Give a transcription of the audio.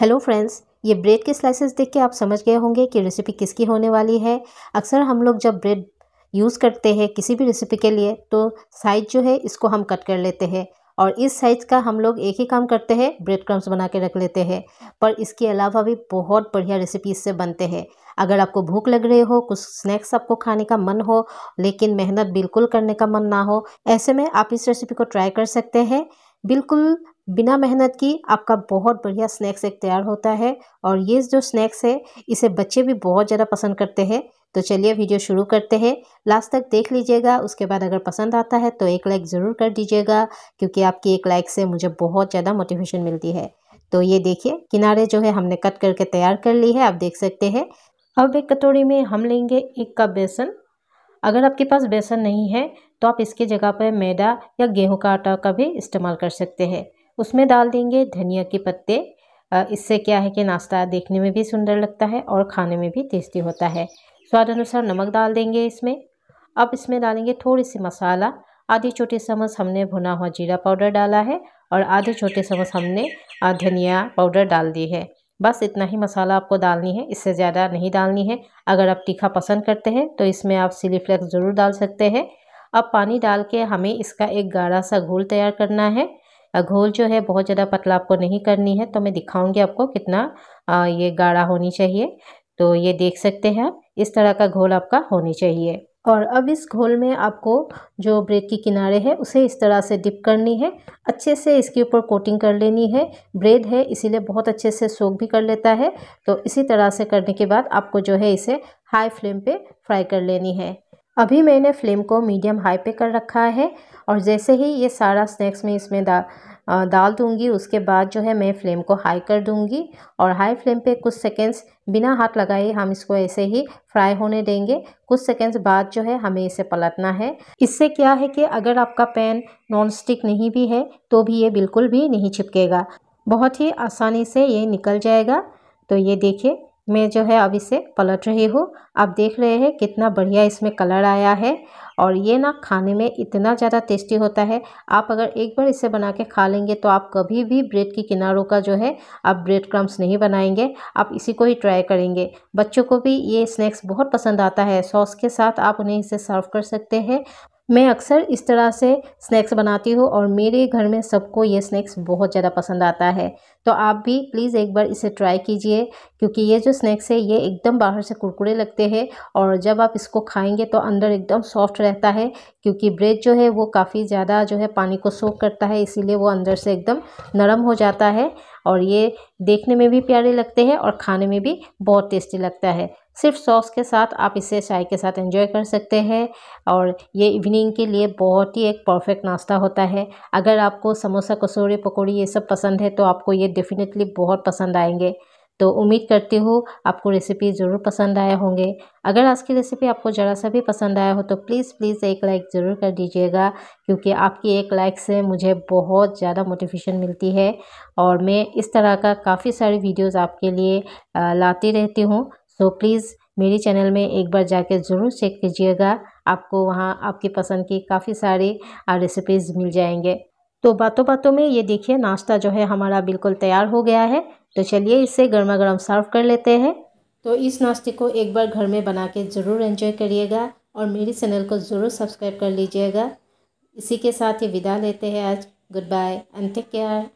hello friends ये bread के slices देख के आप समझ गए होंगे कि रेसिपी किसकी होने वाली है अक्सर हम लोग जब ब्रेड यूज़ करते हैं किसी भी रेसिपी के लिए तो साइज जो है इसको हम कट कर लेते हैं और इस साइज़ का हम लोग एक ही काम करते हैं ब्रेड क्रम्स बना के रख लेते हैं पर इसके अलावा भी बहुत बढ़िया रेसिपी इससे बनते हैं अगर आपको भूख लग रही हो कुछ स्नैक्स आपको खाने का मन हो लेकिन मेहनत बिल्कुल करने का मन ना हो ऐसे में आप इस रेसिपी को ट्राई कर सकते हैं बिल्कुल बिना मेहनत की आपका बहुत बढ़िया स्नैक्स एक तैयार होता है और ये जो स्नैक्स है इसे बच्चे भी बहुत ज़्यादा पसंद करते हैं तो चलिए वीडियो शुरू करते हैं लास्ट तक देख लीजिएगा उसके बाद अगर पसंद आता है तो एक लाइक ज़रूर कर दीजिएगा क्योंकि आपकी एक लाइक से मुझे बहुत ज़्यादा मोटिवेशन मिलती है तो ये देखिए किनारे जो है हमने कट करके तैयार कर ली है आप देख सकते हैं अब एक कटोरी में हम लेंगे एक कप बेसन अगर आपके पास बेसन नहीं है तो आप इसके जगह पर मैदा या गेहूं का आटा का भी इस्तेमाल कर सकते हैं उसमें डाल देंगे धनिया के पत्ते इससे क्या है कि नाश्ता देखने में भी सुंदर लगता है और खाने में भी टेस्टी होता है स्वाद अनुसार नमक डाल देंगे इसमें अब इसमें डालेंगे थोड़ी सी मसाला आधे छोटे चम्मच हमने भुना हुआ जीरा पाउडर डाला है और आधे छोटे चम्मच हमने धनिया पाउडर डाल दी है बस इतना ही मसाला आपको डालनी है इससे ज़्यादा नहीं डालनी है अगर आप तीखा पसंद करते हैं तो इसमें आप सिली फ्लेक्स ज़रूर डाल सकते हैं अब पानी डाल के हमें इसका एक गाढ़ा सा घोल तैयार करना है घोल जो है बहुत ज़्यादा पतला आपको नहीं करनी है तो मैं दिखाऊंगी आपको कितना आ, ये गाढ़ा होनी चाहिए तो ये देख सकते हैं आप इस तरह का घोल आपका होनी चाहिए और अब इस घोल में आपको जो ब्रेड की किनारे है उसे इस तरह से डिप करनी है अच्छे से इसके ऊपर कोटिंग कर लेनी है ब्रेड है इसीलिए बहुत अच्छे से सोख भी कर लेता है तो इसी तरह से करने के बाद आपको जो है इसे हाई फ्लेम पे फ्राई कर लेनी है अभी मैंने फ्लेम को मीडियम हाई पे कर रखा है और जैसे ही ये सारा स्नैक्स में इसमें डाल डाल दूंगी उसके बाद जो है मैं फ्लेम को हाई कर दूंगी और हाई फ्लेम पे कुछ सेकेंड्स बिना हाथ लगाए हम इसको ऐसे ही फ्राई होने देंगे कुछ सेकेंड्स बाद जो है हमें इसे पलटना है इससे क्या है कि अगर आपका पैन नॉन स्टिक नहीं भी है तो भी ये बिल्कुल भी नहीं छिपकेगा बहुत ही आसानी से ये निकल जाएगा तो ये देखिए मैं जो है अब इसे पलट रही हूँ आप देख रहे हैं कितना बढ़िया इसमें कलर आया है और ये ना खाने में इतना ज़्यादा टेस्टी होता है आप अगर एक बार इसे बना के खा लेंगे तो आप कभी भी ब्रेड के किनारों का जो है आप ब्रेड क्रम्स नहीं बनाएंगे आप इसी को ही ट्राई करेंगे बच्चों को भी ये स्नैक्स बहुत पसंद आता है सॉस के साथ आप उन्हें इसे सर्व कर सकते हैं मैं अक्सर इस तरह से स्नैक्स बनाती हूँ और मेरे घर में सबको ये स्नैक्स बहुत ज़्यादा पसंद आता है तो आप भी प्लीज़ एक बार इसे ट्राई कीजिए क्योंकि ये जो स्नैक्स है ये एकदम बाहर से कुरकुरे लगते हैं और जब आप इसको खाएंगे तो अंदर एकदम सॉफ्ट रहता है क्योंकि ब्रेड जो है वो काफ़ी ज़्यादा जो है पानी को सोख करता है इसीलिए वो अंदर से एकदम नरम हो जाता है और ये देखने में भी प्यारे लगते हैं और खाने में भी बहुत टेस्टी लगता है सिर्फ सॉस के साथ आप इसे चाय के साथ एंजॉय कर सकते हैं और ये इवनिंग के लिए बहुत ही एक परफेक्ट नाश्ता होता है अगर आपको समोसा कसूरी पकौड़ी ये सब पसंद है तो आपको ये डेफिनेटली बहुत पसंद आएंगे तो उम्मीद करती हूँ आपको रेसिपी ज़रूर पसंद आए होंगे अगर आज की रेसिपी आपको ज़रा सा भी पसंद आया हो तो प्लीज़ प्लीज़ एक लाइक ज़रूर कर दीजिएगा क्योंकि आपकी एक लाइक से मुझे बहुत ज़्यादा मोटिवेशन मिलती है और मैं इस तरह का काफ़ी सारे वीडियोस आपके लिए लाती रहती हूँ सो प्लीज़ मेरे चैनल में एक बार जाके ज़रूर चेक कीजिएगा आपको वहाँ आपकी पसंद की काफ़ी सारी रेसिपीज़ मिल जाएंगे तो बातों बातों में ये देखिए नाश्ता जो है हमारा बिल्कुल तैयार हो गया है तो चलिए इसे गर्मा गर्म सर्व कर लेते हैं तो इस नाश्ते को एक बार घर में बना के ज़रूर एंजॉय करिएगा और मेरे चैनल को ज़रूर सब्सक्राइब कर लीजिएगा इसी के साथ ही विदा लेते हैं आज good bye and take care